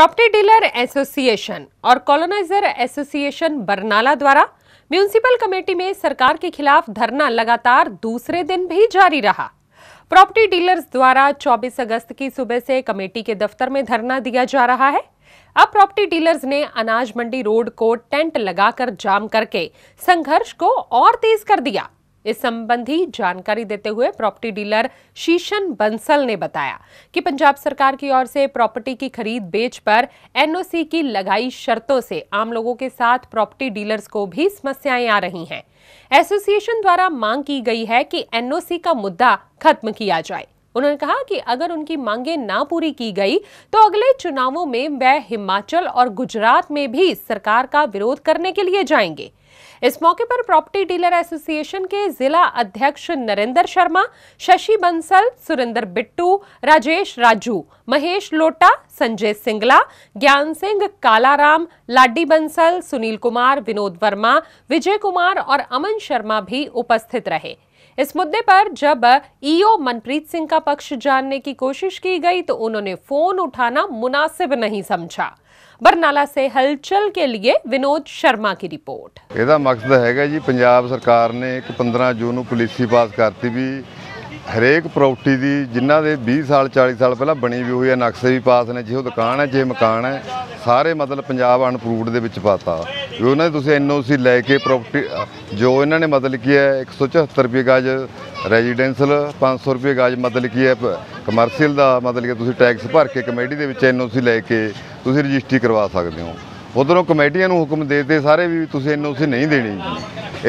property dealer association और colonizer association Barnala द्वारा municipal committee में सरकार के खिलाफ धरना लगातार दूसरे दिन भी जारी रहा प्रॉपर्टी डीलर्स द्वारा 24 अगस्त की सुबह से कमेटी के दफ्तर में धरना दिया जा रहा है अब प्रॉपर्टी डीलर्स ने अनाज मंडी रोड को टेंट लगाकर जाम करके संघर्ष को और तेज कर दिया इस संबंधी जानकारी देते हुए प्रॉपर्टी डीलर शीशन बंसल ने बताया कि पंजाब सरकार की ओर से प्रॉपर्टी की खरीद बेच पर एनओसी की लगाई शर्तों से आम लोगों के साथ प्रॉपर्टी डीलर्स को भी समस्याएं आ रही हैं एसोसिएशन द्वारा मांग की गई है कि एनओसी का मुद्दा खत्म किया जाए उन्होंने कहा कि अगर उनकी मांगे ना पूरी की गई तो अगले चुनावों में वह हिमाचल और गुजरात में भी सरकार का विरोध करने के लिए जाएंगे इस मौके पर प्रॉपर्टी डीलर एसोसिएशन के जिला अध्यक्ष नरेंद्र शर्मा शशि बंसल सुरेंद्र बिट्टू राजेश राजू महेश लोटा संजय सिंगला ज्ञान सिंह कालाराम लाडी बंसल सुनील कुमार विनोद वर्मा विजय कुमार और अमन शर्मा भी उपस्थित रहे इस मुद्दे पर जब ईओ मनप्रीत सिंह का पक्ष जानने की कोशिश की गई तो उन्होंने फोन उठाना मुनासिब नहीं समझा बरनाला से हलचल के लिए विनोद शर्मा की रिपोर्ट मकसद है जी पंजाब सरकार ने एक पंद्रह जून पॉलिसी पास करती भी ਹਰੇਕ ਪ੍ਰਾਪਰਟੀ ਦੀ ਜਿਨ੍ਹਾਂ ਦੇ 20 ਸਾਲ 40 ਸਾਲ ਪਹਿਲਾਂ ਬਣੀ ਵੀ ਹੋਈ ਹੈ ਨਕਸ਼ੇ ਵੀ ਪਾਸ ਨੇ ਜਿਹੋ ਦੁਕਾਨ ਹੈ ਜੇ ਮਕਾਨ ਹੈ ਸਾਰੇ ਮਤਲਬ ਪੰਜਾਬ ਅਨਪਰੂਵਡ ਦੇ ਵਿੱਚ ਪਾਤਾ ਵੀ ਉਹਨਾਂ ਨੇ ਤੁਸੀਂ ਐਨਓਸੀ ਲੈ ਕੇ ਪ੍ਰਾਪਰਟੀ ਜੋ ਇਹਨਾਂ ਨੇ ਮਤਲਬ ਕੀ ਹੈ 174 ਰੁਪਏ ਗਾਜ ਰੈਜ਼ੀਡੈਂਸ਼ਲ 500 ਰੁਪਏ ਗਾਜ ਮਤਲਬ ਕੀ ਹੈ ਕਮਰਸ਼ੀਅਲ ਦਾ ਮਤਲਬ ਕਿ ਤੁਸੀਂ ਟੈਕਸ ਭਰ ਕੇ ਕਮੇਟੀ ਦੇ ਵਿੱਚ ਐਨਓਸੀ ਲੈ ਕੇ ਤੁਸੀਂ ਰਜਿਸਟਰੀ ਕਰਵਾ ਸਕਦੇ ਹੋ ਉਧਰੋਂ ਕਮੇਟੀਆਂ ਨੂੰ ਹੁਕਮ ਦੇ ਦਿੱਤੇ ਸਾਰੇ ਵੀ ਤੁਸੀਂ ਐਨਓਸੀ ਨਹੀਂ ਦੇਣੀ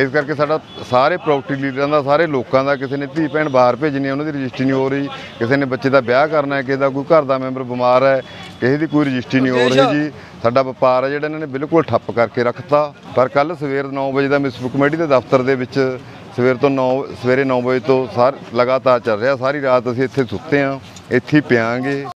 ਇਸ ਕਰਕੇ ਸਾਡਾ ਸਾਰੇ ਪ੍ਰਾਪਰਟੀ ਲੀਡਰਾਂ ਦਾ ਸਾਰੇ ਲੋਕਾਂ ਦਾ ਕਿਸੇ ਨੇ ਧੀ ਭੈਣ ਬਾਹਰ ਭੇਜਣੀ ਉਹਨਾਂ ਦੀ ਰਜਿਸਟਰੀ ਨਹੀਂ ਹੋ ਰਹੀ ਕਿਸੇ ਨੇ ਬੱਚੇ ਦਾ ਵਿਆਹ ਕਰਨਾ ਹੈ ਕਿਸੇ ਦਾ ਕੋਈ ਘਰ ਦਾ ਮੈਂਬਰ ਬਿਮਾਰ ਹੈ ਕਿਸੇ ਦੀ ਕੋਈ ਰਜਿਸਟਰੀ ਨਹੀਂ ਹੋ ਰਹੀ ਜੀ ਸਾਡਾ ਵਪਾਰ ਹੈ ਜਿਹੜਾ ਇਹਨਾਂ ਨੇ ਬਿਲਕੁਲ ਠੱਪ ਕਰਕੇ ਰੱਖਤਾ ਪਰ ਕੱਲ ਸਵੇਰ 9 ਵਜੇ ਦਾ ਮਿਸਫ ਕਮੇਟੀ ਦੇ ਦਫ਼ਤਰ ਦੇ ਵਿੱਚ ਸਵੇਰ ਤੋਂ 9 ਸਵੇਰੇ 9 ਵਜੇ ਤੋਂ ਸਾਰ ਲਗਾਤਾਰ ਚੱਲ ਰਿਹਾ ਸਾਰੀ ਰਾਤ ਅਸੀਂ ਇੱਥੇ ਸੁੱਤੇ ਆਂ ਇੱਥੇ ਪਿਆਂਗੇ